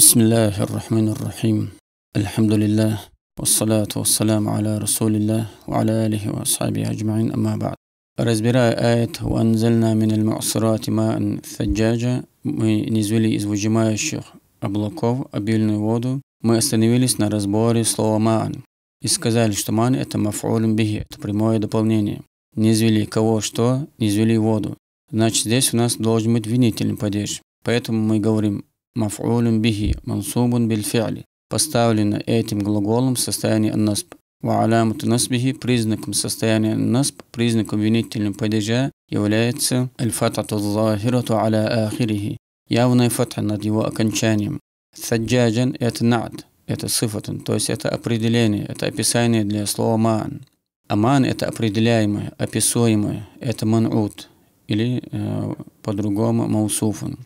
بسم الله الرحمن الرحيم الحمد لله والصلاة والسلام على رسول الله وعلى آله وأصحابه أجمعين أما بعد Разбирая аят «Ванзальна миналь муасрати маан фаджаджа» «Мы низвели из выжимающих облаков обильную воду», мы остановились на разборе слова «маан» и сказали, что «маан» – это «мафулюм бихи», это прямое дополнение. «Низвели кого что, низвели воду». Значит, здесь у нас должен быть винительный падеж. Поэтому мы говорим мафулюн бихи, мансубун бильфиали, поставлено этим глаголом в состоянии насб. Ваалямут насбихи признаком состояния Насп, признаком винительного падежа является аль-фатату захирату аля ахирихи, явная фатха над его окончанием. Саджаджан – это над, это сифатан, то есть это определение, это описание для слова маан. Аман – это определяемое, описуемое, это манут, или э, по-другому маусуфун.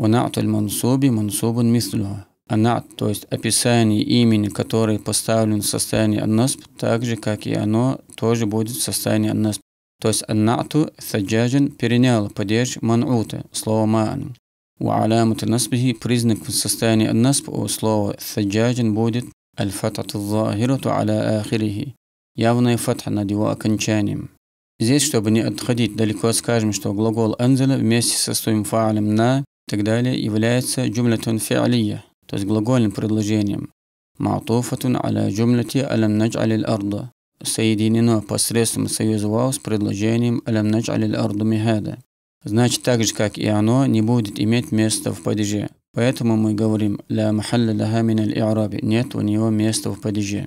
Ванаатуль мансуби мансубун мислю. Анат, то есть описание имени, которое поставлено в состоянии аннасб, так же, как и оно, тоже будет в состоянии аннасб. То есть аннату саджаджин перенял падеж манута, слово ман. У алямута насбихи признак в состоянии аннасб у слова саджаджин будет аль-фатату захирату аля ахирихи. Явная фатха над его окончанием. Здесь, чтобы не отходить далеко, скажем, что глагол «анзаля» вместе со своим фаалем «на» и так далее является джумлятун фи'алия, то есть глагольным предложением. Ма'туфатун аля джумляти алям надж'алил арда. Соединено посредством союза с предложением алям надж'алил арду михада. Значит, так же, как и оно, не будет иметь места в падеже. Поэтому мы говорим «Ля махалля лаха мин аль-и'раби» – «Нет у него места в падеже».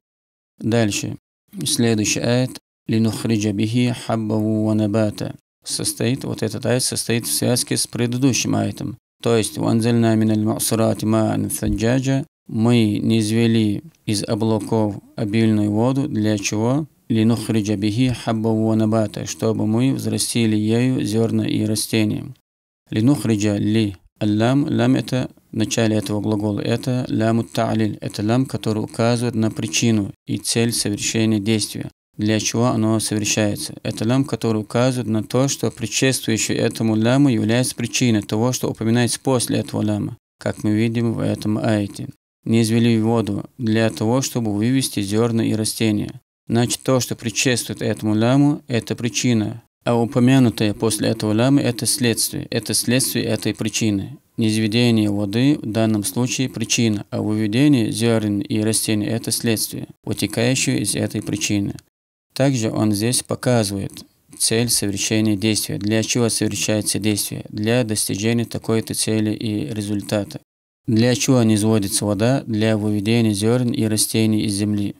Дальше. Следующий аят «Линухриджа бихи хаббаву ванабата» состоит, вот этот аят состоит в связке с предыдущим аятом то есть «Ванзельна миналь мусрати ма'ан саджаджа» мы не извели из облаков обильную воду. Для чего? «Линухриджа бихи хаббаву набата» чтобы мы взрастили ею зерна и растения. «Линухриджа ли» Лям, лям это в начале этого глагола, это ляму та'лиль, это Лам, который указывает на причину и цель совершения действия для чего оно совершается. Это лям, который указывает на то, что предшествующий этому ляму является причиной того, что упоминается после этого ляма, как мы видим в этом айте. Не извели воду для того, чтобы вывести зерна и растения. Значит, то, что предшествует этому ляму, это причина, а упомянутое после этого лямы – это следствие. Это следствие этой причины. Низведение воды в данном случае – причина, а выведение зерен и растений – это следствие, вытекающее из этой причины. Также он здесь показывает цель совершения действия, для чего совершается действие, для достижения такой-то цели и результата, для чего низводится вода, для выведения зерен и растений из земли.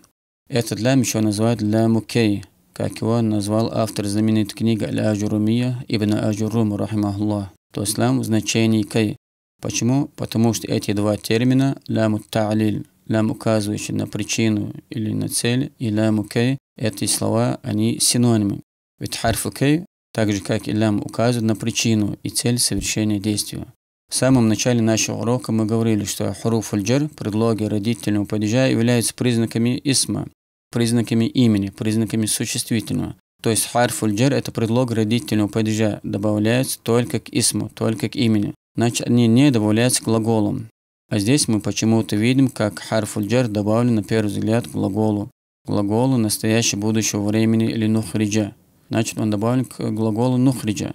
Этот лям еще называют ляму кей, как его назвал автор знаменитой книги Аль-Аджурумия Ибн Аджурум, рахимахуллах, то есть лям в значении кей. Почему? Потому что эти два термина ляму та'лиль, лям указывающий на причину или на цель, и ляму кей эти слова, они синонимы. Ведь харф кей, так же как и лям, указывает на причину и цель совершения действия. В самом начале нашего урока мы говорили, что хуруф джар, предлоги родительного падежа, являются признаками исма, признаками имени, признаками существительного. То есть харф джар – это предлог родительного падежа, добавляется только к исму, только к имени. Значит, они не добавляются к глаголам. А здесь мы почему-то видим, как харф джар добавлен на первый взгляд к глаголу глаголу настоящего будущего времени или нухриджа. Значит, он добавлен к глаголу нухриджа.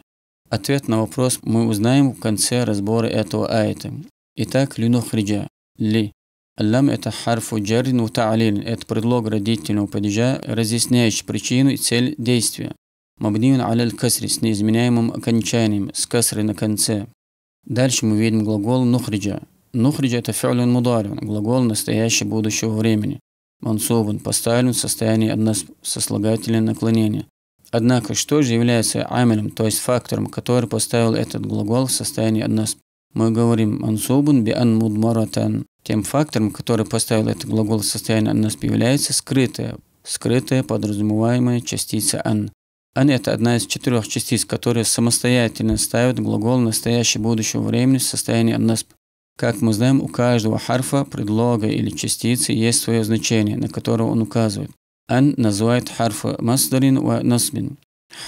Ответ на вопрос мы узнаем в конце разбора этого аята. Итак, ли нухриджа. Ли. Лам это харфу джарин у Это предлог родительного падежа, разъясняющий причину и цель действия. Мабниун аляль касри с неизменяемым окончанием, с касры на конце. Дальше мы видим глагол нухриджа. Нухриджа это фиолин мударин, глагол настоящего будущего времени мансован, поставлен в состоянии односослагательное наклонения. Однако, что же является амелем, то есть фактором, который поставил этот глагол в состоянии однос? Мы говорим мансубун би ан мудмаратан. Тем фактором, который поставил этот глагол в состоянии однос, является скрытая, скрытая подразумеваемая частица ан. Ан – это одна из четырех частиц, которые самостоятельно ставят глагол настоящего будущего времени в состоянии однос. Как мы знаем, у каждого харфа, предлога или частицы есть свое значение, на которое он указывает. Ан называет харфа масдарин ва насбин.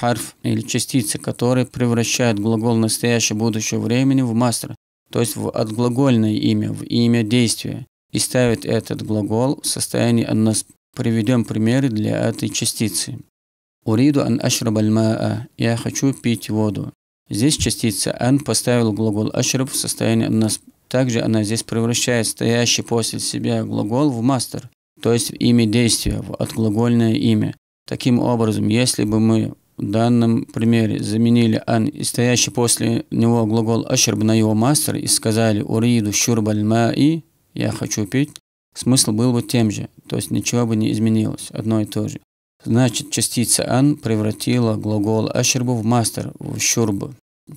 Харф или частица, которая превращает глагол настоящего будущего времени в мастер, то есть в отглагольное имя, в имя действия, и ставит этот глагол в состоянии аннасб. Приведем примеры для этой частицы. Уриду ан ашраб аль Я хочу пить воду. Здесь частица ан поставил глагол ашраб в состоянии аннасб также она здесь превращает стоящий после себя глагол в мастер, то есть имя действия в отглагольное имя. Таким образом, если бы мы в данном примере заменили «ан» и стоящий после него глагол «ашрб» на его мастер и сказали «уриду щурбаль маи» – «я хочу пить», смысл был бы тем же, то есть ничего бы не изменилось, одно и то же. Значит, частица «ан» превратила глагол «ашрбу» в «мастер», в «щурбу».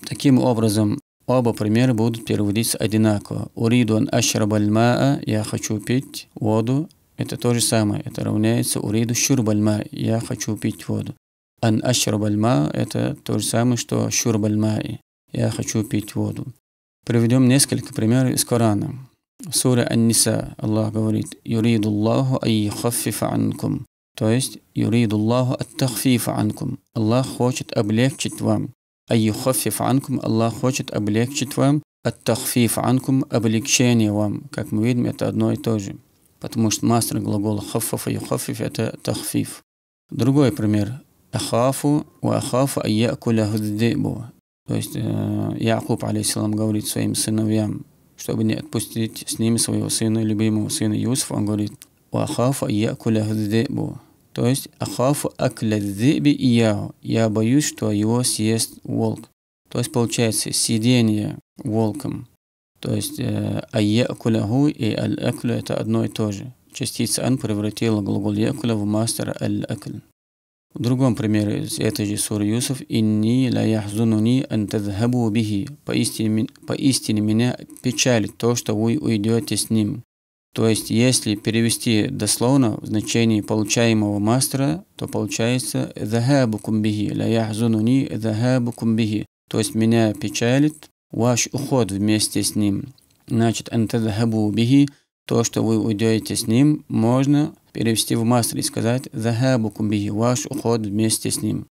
Таким образом, Оба примера будут переводиться одинаково. Уриду Уридуан ашрабальмаа, я хочу пить воду. Это то же самое. Это равняется уриду шурбальма, я хочу пить воду. Ан ашрабальма, это то же самое, что шурбальмаи, я хочу пить воду. Приведем несколько примеров из Корана. Сура Ан-Ниса Аллах говорит «Юриду Аллаху ай айхаффифа анкум». То есть «Юриду Аллаху аттахфифа анкум». Аллах хочет облегчить вам. «Айюхафиф анкум» – Аллах хочет облегчить вам, «Аттахфиф анкум» – облегчение вам. Как мы видим, это одно и то же. Потому что мастер глагола «хаффаф» и «юхафиф» – это «тахфиф». Другой пример. «Ахафу» у «ахафу» «айякуляху ддебу». То есть э, Якуб, алейсалам, говорит своим сыновьям, чтобы не отпустить с ними своего сына, любимого сына Юсуфа, он говорит, У «Ахафу» «айякуляху ддебу». То есть ахафу аклядзиби я. Я боюсь, что его съест волк. То есть получается сидение волком. То есть э, айякуляху и аль-аклю это одно и то же. Частица ан превратила глагол якуля в мастер аль-акль. В другом примере из этой же суры Юсуф «Инни ла яхзунуни антадхабу бихи» поистине, «Поистине меня печалит то, что вы уйдете с ним». То есть, если перевести дословно в значении получаемого мастера, то получается «Захабу кумбихи», «Ля яхзунуни захабу кумбихи». То есть, меня печалит ваш уход вместе с ним. Значит, «Антазахабу бихи» – то, что вы уйдете с ним, можно перевести в мастер и сказать «Захабу кумбихи», ваш уход вместе с ним.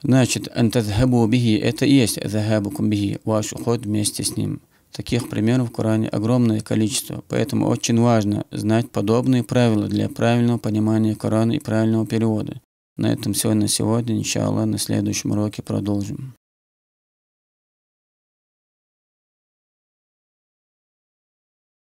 Значит, «Антазахабу бихи» – это и есть «Захабу кумбихи», ваш уход вместе с ним. Таких примеров в Коране огромное количество, поэтому очень важно знать подобные правила для правильного понимания Корана и правильного перевода. На этом все на сегодня. Иншаллах, на следующем уроке продолжим.